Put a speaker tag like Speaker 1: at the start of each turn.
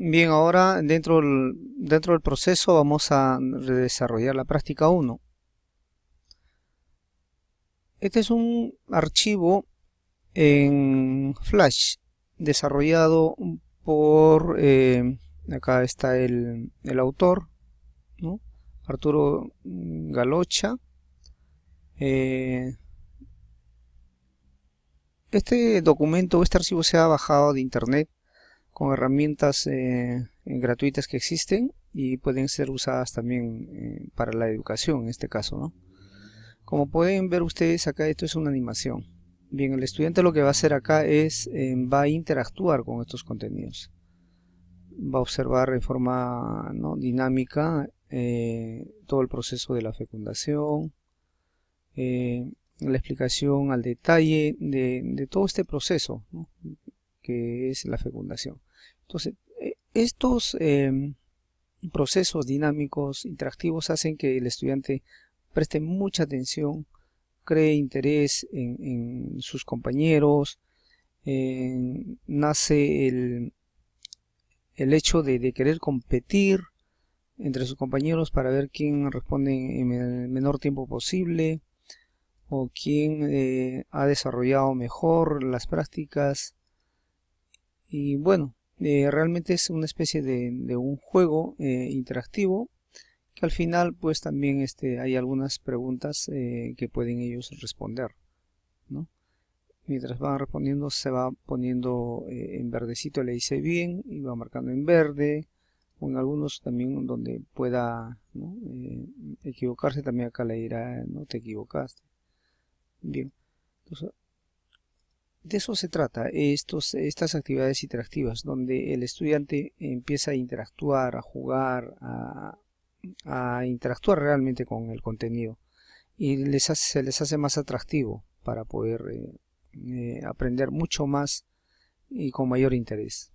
Speaker 1: Bien, ahora dentro del, dentro del proceso vamos a desarrollar la práctica 1. Este es un archivo en Flash desarrollado por, eh, acá está el, autor, Arturo Galocha. Eh, este documento, este archivo se ha bajado de internet con herramientas eh, gratuitas que existen y pueden ser usadas también eh, para la educación en este caso. Como pueden ver ustedes acá esto es una animación. Bien, el estudiante lo que va a hacer acá es, eh, va a interactuar con estos contenidos. Va a observar de forma dinámica todo el proceso de la fecundación, la explicación al detalle de, todo este proceso, que es la fecundación. Entonces, eh, estos em, procesos dinámicos interactivos hacen que el estudiante preste mucha atención, cree interés en, sus compañeros, nace el, hecho de, querer competir entre sus compañeros para ver quién responde en el menor tiempo posible o quién eh, ha desarrollado mejor las prácticas y bueno, eh, realmente es una especie de, un juego eh, interactivo que al final pues también este, hay algunas preguntas eh, que pueden ellos responder. Mientras van respondiendo se va poniendo en verdecito le dice bien y va marcando en verde o en algunos también donde pueda equivocarse también acá le dirá no te equivocaste. Bien, de eso se trata, estas actividades interactivas, donde el estudiante empieza a interactuar, a jugar, a, interactuar realmente con el contenido y se les hace más atractivo para poder eh, eh, aprender mucho más y con mayor interés.